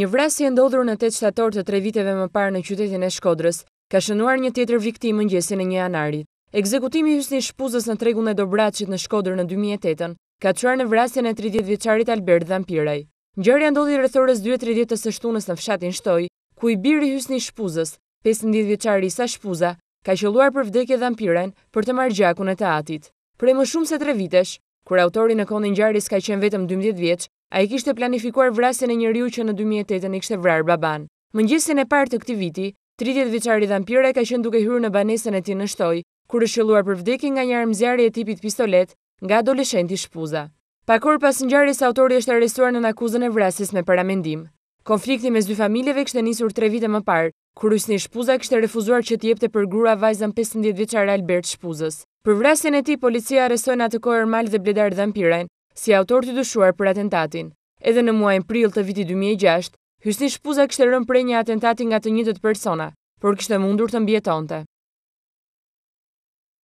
Një vrasje ndodhur në 8 shtator të tre viteve më parë në qytetin e Shkodrës, ka shënuar një tjetër viktimë në gjesin e një anarit. Ekzekutimi i hysni shpuzës në tregun e dobraqit në Shkodrë në 2008-ën, ka qërë në vrasjen e 30 vjeqarit Albert Dhampiraj. Gjërja ndodhi rrethorës 2.30 të sështunës në fshatin shtoj, ku i biri hysni shpuzës, 15 vjeqari sa shpuza, ka qëlluar për vdekje Dhampirajn për të marë gjakun e të atit. Prej më shumë se tre vitesh, Kur autori në kohën e ka qenë vetëm 12 vjeç, ai kishte planifikuar vrasjen e njeriu që në 2008-ën kishte vrarë baban. Mëngjesin e parë të këtij viti, 30 vjeçari dhampire ka qenë duke hyrë në banesën e tij në shtoj, kur është qelluar për vdekin nga një armëzjarri e tipit pistolet nga adoleshenti shpuza. Pakor pas pas ngjarjes autori është arrestuar në akuzën e vrasjes me paramendim. Konflikti mes dy familjeve kishte nisur 3 vite më parë, kur ysni shpuza kishte refuzuar që të jepte për grua vajzën 15 vjeçare Albert shpuzës. Për vrasjen e tij policia arreston atë kohë Ermal dhe Bledar Dhampirën, si autor të dyshuar për atentatin. Edhe në muajin prill të vitit 2006, Hysni Shpuza kishte rënë prej një atentati nga të njëjtët persona, por kishte mundur të mbijetonte.